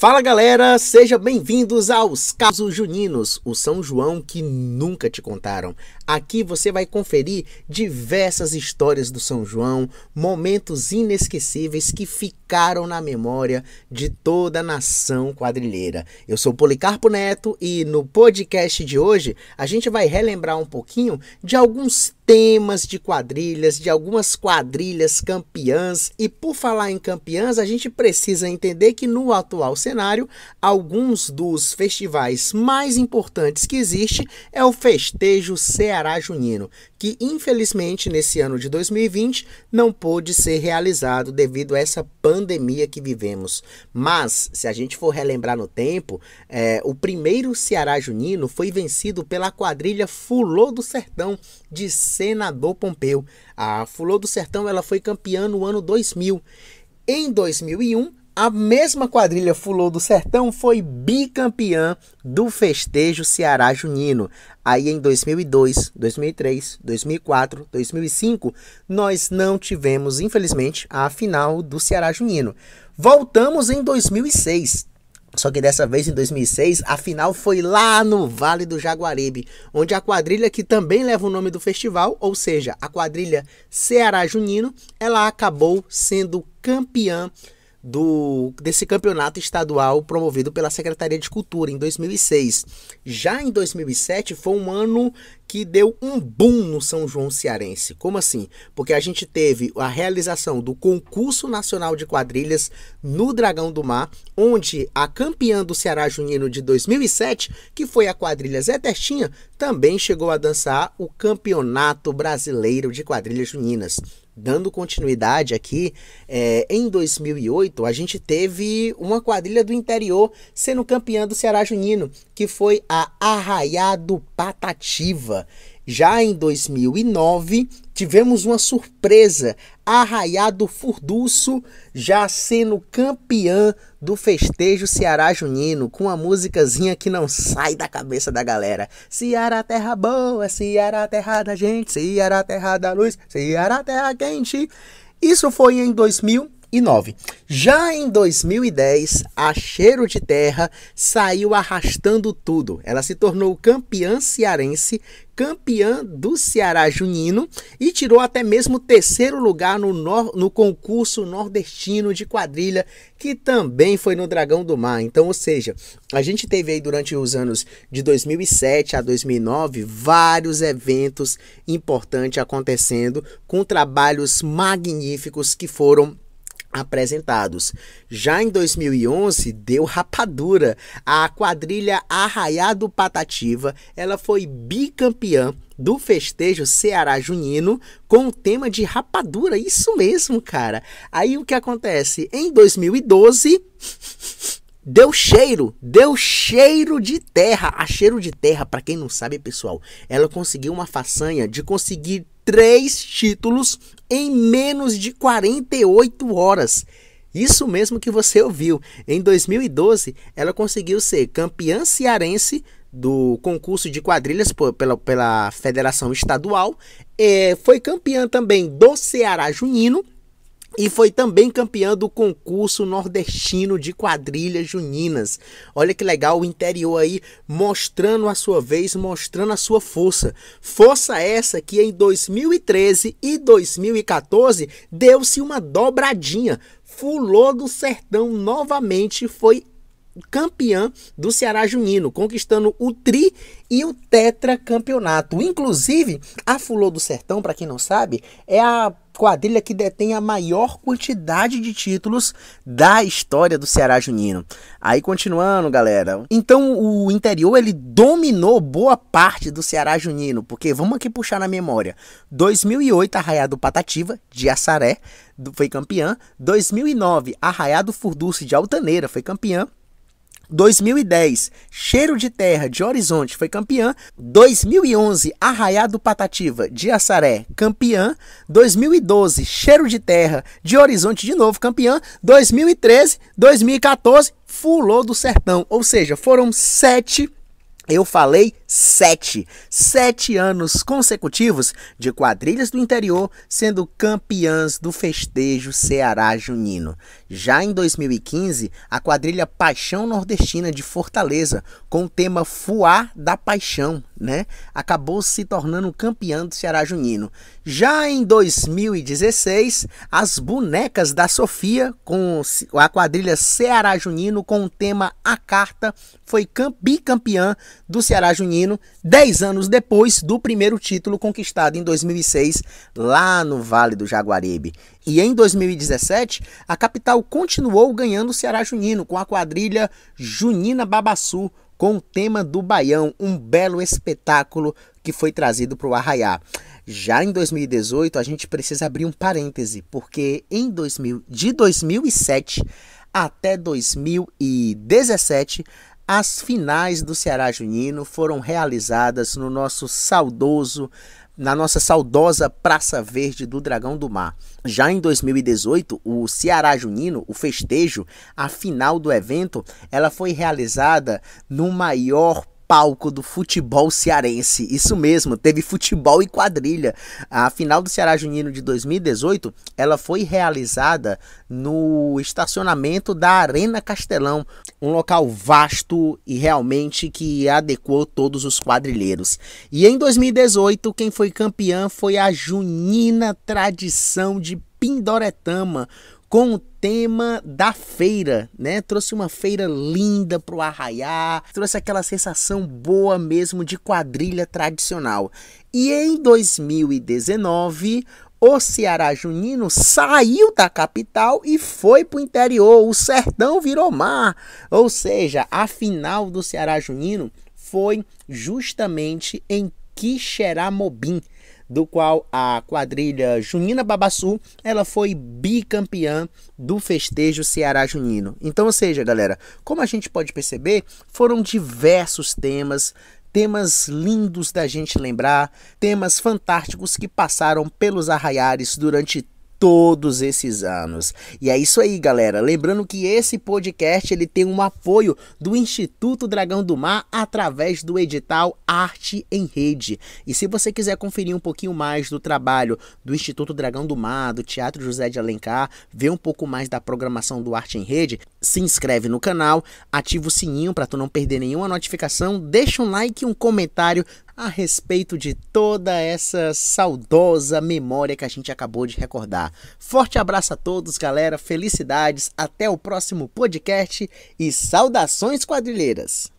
Fala galera, sejam bem-vindos aos Casos Juninos, o São João que nunca te contaram. Aqui você vai conferir diversas histórias do São João, momentos inesquecíveis que ficaram na memória de toda a nação quadrilheira. Eu sou Policarpo Neto e no podcast de hoje a gente vai relembrar um pouquinho de alguns temas de quadrilhas, de algumas quadrilhas campeãs. E por falar em campeãs, a gente precisa entender que no atual cenário, alguns dos festivais mais importantes que existe é o Festejo Ceará Junino, que infelizmente nesse ano de 2020 não pôde ser realizado devido a essa pandemia que vivemos. Mas, se a gente for relembrar no tempo, é, o primeiro Ceará Junino foi vencido pela quadrilha Fulô do Sertão de Senador Pompeu. A Fulô do Sertão ela foi campeã no ano 2000. Em 2001, a mesma quadrilha Fulô do Sertão foi bicampeã do festejo Ceará Junino. Aí em 2002, 2003, 2004, 2005, nós não tivemos, infelizmente, a final do Ceará Junino. Voltamos em 2006. Só que dessa vez em 2006, a final foi lá no Vale do Jaguaribe, onde a quadrilha que também leva o nome do festival, ou seja, a quadrilha Ceará Junino, ela acabou sendo campeã do, desse campeonato estadual promovido pela Secretaria de Cultura em 2006. Já em 2007 foi um ano que deu um boom no São João Cearense. Como assim? Porque a gente teve a realização do Concurso Nacional de Quadrilhas no Dragão do Mar, onde a campeã do Ceará Junino de 2007, que foi a quadrilha Zé Testinha, também chegou a dançar o Campeonato Brasileiro de Quadrilhas Juninas dando continuidade aqui, é, em 2008 a gente teve uma quadrilha do interior sendo campeã do Ceará Junino, que foi a Arraiado do Patativa. Já em 2009, tivemos uma surpresa. Arraiado Furduço já sendo campeã do festejo Ceará Junino, com uma musicazinha que não sai da cabeça da galera. Ceará terra boa, Ceará terra da gente, Ceará terra da luz, Ceará terra quente. Isso foi em 2000 2009. Já em 2010, a Cheiro de Terra saiu arrastando tudo. Ela se tornou campeã cearense, campeã do Ceará Junino e tirou até mesmo terceiro lugar no, no, no concurso nordestino de quadrilha, que também foi no Dragão do Mar. Então, ou seja, a gente teve aí durante os anos de 2007 a 2009 vários eventos importantes acontecendo com trabalhos magníficos que foram apresentados. Já em 2011, deu rapadura. A quadrilha Arraiado Patativa, ela foi bicampeã do festejo Ceará Junino com o tema de rapadura. Isso mesmo, cara. Aí o que acontece? Em 2012, deu cheiro, deu cheiro de terra. A cheiro de terra, para quem não sabe, pessoal, ela conseguiu uma façanha de conseguir três títulos em menos de 48 horas. Isso mesmo que você ouviu. Em 2012, ela conseguiu ser campeã cearense do concurso de quadrilhas pela, pela Federação Estadual. É, foi campeã também do Ceará Junino e foi também campeã do concurso nordestino de quadrilhas juninas. Olha que legal o interior aí mostrando a sua vez, mostrando a sua força. Força essa que em 2013 e 2014 deu-se uma dobradinha. Fulô do Sertão novamente foi campeã do Ceará Junino, conquistando o tri e o tetracampeonato. Inclusive, a Fulô do Sertão, para quem não sabe, é a quadrilha que detém a maior quantidade de títulos da história do Ceará Junino. Aí continuando, galera. Então o interior ele dominou boa parte do Ceará Junino, porque vamos aqui puxar na memória. 2008 Arraiado do Patativa de Assaré foi campeã. 2009 Arraiado do de Altaneira foi campeã. 2010, Cheiro de Terra de Horizonte foi campeã. 2011, Arraiá do Patativa de Assaré, campeã. 2012, Cheiro de Terra de Horizonte de novo campeã. 2013, 2014, Fulô do Sertão. Ou seja, foram sete eu falei sete. Sete anos consecutivos de quadrilhas do interior sendo campeãs do festejo Ceará Junino. Já em 2015, a quadrilha Paixão Nordestina de Fortaleza, com o tema Fuar da Paixão, né? Acabou se tornando campeã do Ceará Junino. Já em 2016, as bonecas da Sofia com a quadrilha Ceará Junino com o tema A Carta foi bicampeã do Ceará Junino, 10 anos depois do primeiro título conquistado em 2006 lá no Vale do Jaguaribe. E em 2017, a capital continuou ganhando o Ceará Junino com a quadrilha Junina Babassu com o tema do Baião, um belo espetáculo que foi trazido para o Arraiá. Já em 2018, a gente precisa abrir um parêntese, porque em 2000, de 2007 até 2017, as finais do Ceará Junino foram realizadas no nosso saudoso na nossa saudosa Praça Verde do Dragão do Mar. Já em 2018, o Ceará Junino, o festejo, a final do evento, ela foi realizada no maior palco do futebol cearense. Isso mesmo, teve futebol e quadrilha. A final do Ceará Junino de 2018, ela foi realizada no estacionamento da Arena Castelão, um local vasto e realmente que adequou todos os quadrilheiros. E em 2018, quem foi campeã foi a Junina Tradição de Pindoretama, com o tema da feira, né? Trouxe uma feira linda pro arraiar, trouxe aquela sensação boa mesmo de quadrilha tradicional. E em 2019, o Ceará Junino saiu da capital e foi para o interior. O sertão virou mar. Ou seja, a final do Ceará Junino foi justamente em Quixeramobim, do qual a quadrilha Junina Babaçu, ela foi bicampeã do festejo Ceará Junino. Então, ou seja, galera, como a gente pode perceber, foram diversos temas temas lindos da gente lembrar, temas fantásticos que passaram pelos arraiares durante todos esses anos. E é isso aí, galera. Lembrando que esse podcast ele tem um apoio do Instituto Dragão do Mar através do edital Arte em Rede. E se você quiser conferir um pouquinho mais do trabalho do Instituto Dragão do Mar, do Teatro José de Alencar, ver um pouco mais da programação do Arte em Rede, se inscreve no canal, ativa o sininho para tu não perder nenhuma notificação, deixa um like e um comentário a respeito de toda essa saudosa memória que a gente acabou de recordar. Forte abraço a todos, galera. Felicidades. Até o próximo podcast e saudações quadrilheiras.